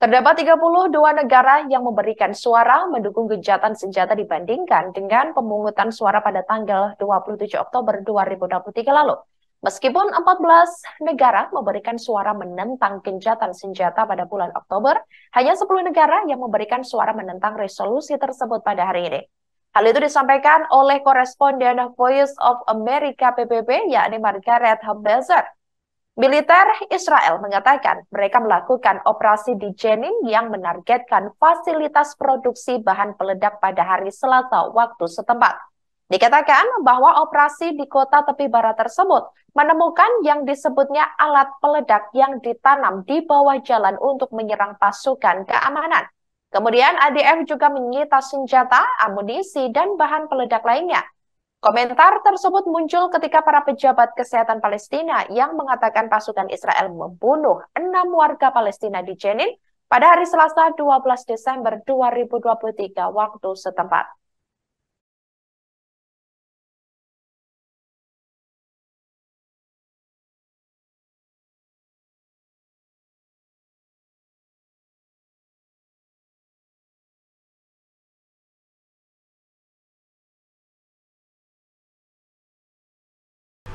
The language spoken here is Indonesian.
Terdapat 32 negara yang memberikan suara mendukung gencatan senjata dibandingkan dengan pemungutan suara pada tanggal 27 Oktober 2023 lalu. Meskipun 14 negara memberikan suara menentang gencatan senjata pada bulan Oktober, hanya 10 negara yang memberikan suara menentang resolusi tersebut pada hari ini. Hal itu disampaikan oleh koresponden Voice of America PBB yakni Margaret Hambezer Militer Israel mengatakan mereka melakukan operasi di Jenin yang menargetkan fasilitas produksi bahan peledak pada hari Selasa waktu setempat. Dikatakan bahwa operasi di kota tepi barat tersebut menemukan yang disebutnya alat peledak yang ditanam di bawah jalan untuk menyerang pasukan keamanan. Kemudian ADF juga menyita senjata, amunisi, dan bahan peledak lainnya Komentar tersebut muncul ketika para pejabat kesehatan Palestina yang mengatakan pasukan Israel membunuh enam warga Palestina di Jenin pada hari Selasa 12 Desember 2023 waktu setempat.